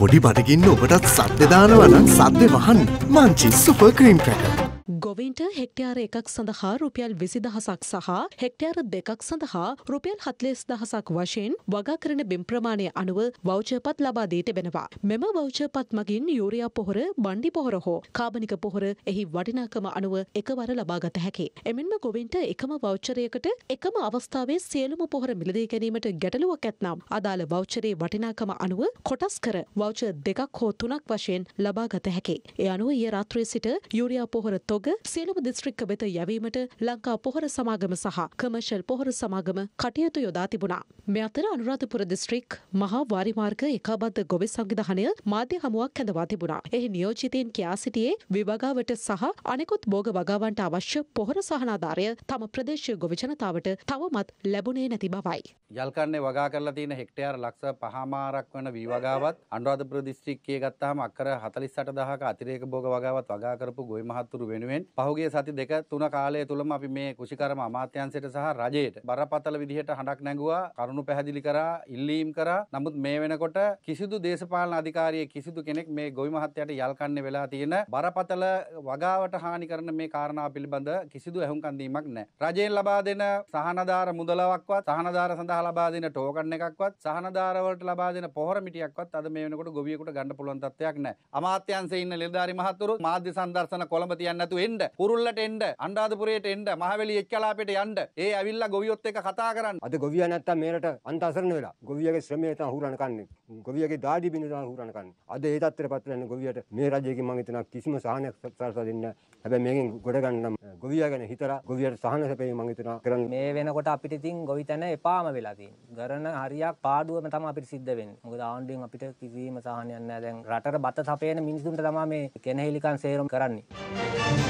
පොඩි බඩගින්න ඔබටත් සත්‍ය දානවනම් සත්‍ය වහන් මංචි සුපර් ක්‍රීම් ක්‍රැකර්. ගොවින් මෙයින්ට හෙක්ටයාර එකක් සඳහා රුපියල් විසි දහසක් සහ හෙක්ටයාර දෙකක් සඳහා රුපියල් හත්ලෙස් දහසක් වශයෙන් වගා කරන බිම් ප්‍රමාණය අනුව වෞචපත් ලබා දී තිබෙනවා. මෙම වෞචපත් මගින් යුරයා පොහොර බණ්ඩි පොහොර හෝ කාබනික පොහොර එහි වටිනාකම අනුව එකවර ලබාගත හැකි. එමෙන්ම ගොවින්ට එකම වෞචරයකට එකම අවස්ථාවේ සියලුම පොහොර මිලදී ගැනීමට ගැටලුවක් ඇත්නම් අදාළ වෞචරයේ වටිනාකම අනුව කොටස් කර වෞච දෙකක් හෝ තුනක් වශයෙන් ලබාගත හැකි. ඒ අනුව ඊය රාත්‍රයේ සිට යුරයා පොහොර තොග සියලුම දිස්ත්‍රික්ක වෙත යැවීමට ලංකා පොහොර සමාගම සහ කමර්ෂල් පොහොර සමාගම කටයුතු යොදා තිබුණා. මේ අතර අනුරාධපුර දිස්ත්‍රික් මහා වාරිමාර්ග ඒකාබද්ධ ගොවි සංවිධානය මාධ්‍ය හමුවක් ඇඳවා තිබුණා. එහි නියෝජිතයන් කියා සිටියේ විවගාවට සහ අනෙකුත් භෝග වගාවන්ට අවශ්‍ය පොහොර සහනාධාරය තම ප්‍රදේශීය ගොවි ජනතාවට තවමත් ලැබුණේ නැති බවයි. යල්කන්නේ වගා කරලා තියෙන හෙක්ටයාර ලක්ෂ පහමාරක් වන වීවගාවත් අනුරාධපුර දිස්ත්‍රික්කයේ ගත්තාම අක්කර 48000ක අතිරේක භෝග වගාවත් වගා කරපු ගොවි මහත්තුරු වෙනුවෙන් පහු පහුගේ සති දෙක තුන කාලය තුළම අපි මේ කුෂිකර්ම අමාත්‍යංශයට සහ රජයට බරපතල විදිහට හඬක් නැගුවා කරුණු පැහැදිලි කරා ඉල්ලීම් කරා නමුත් මේ වෙනකොට කිසිදු දේශපාලන අධිකාරියෙක් කිසිදු කෙනෙක් මේ ගොවි මහත්තයාට යල්කන්නේ වෙලා තියෙන බරපතල වගාවට හානි කරන මේ කාරණා පිළිබඳ කිසිදු ඇහුම්කන් දීමක් නැහැ. රජයෙන් ලබා දෙන සහනදාර මුදලවක්වත් සහනදාර සඳහා ලබා දෙන ටෝකන් එකක්වත් සහනදාර වලට ලබා දෙන පොහොර මිටියක්වත් අද මේ වෙනකොට ගොවියෙකුට ගන්න පුළුවන් තත්ත්වයක් නැහැ. අමාත්‍යංශයේ ඉන්න නිලධාරි මහතුරු මාධ්‍ය සංදර්ශන කොළඹ තියන්න නැතුව එන්න කුරුල්ලට එන්න අන්ඩාධපුරයට එන්න මහවැලි එක්කලාපෙට යන්න ඒ ඇවිල්ලා ගොවියොත් එක කතා කරන්න අද ගොවියා නැත්තම් මේරට අන්තසරණ වෙලා ගොවියගේ ශ්‍රමය තමයි හුරන කන්නේ ගොවියගේ දාඩි බිඳ තමයි හුරන කන්නේ අද ඒ තත්ත්වයට පත් වෙන ගොවියට මේ රජයේ මම හිතනවා කිසිම සහනයක් සලසා දෙන්නේ නැහැ හැබැයි මේකෙන් ගොඩ ගන්න ගොවියා ගැන හිතලා ගොවියට සහන සැපේ මම හිතනවා කරන්න මේ වෙනකොට අපිට ඉතින් ගොවිතැන එපාම වෙලා තියෙනවා කරන හරියක් පාඩුවම තමයි අපිට සිද්ධ වෙන්නේ මොකද ආණ්ඩුවෙන් අපිට කිසිම සහනයක් නැහැ දැන් රටට බත සපයන මිනිසුන්ට තමයි මේ කෙනහිලිකන් සේරම කරන්නේ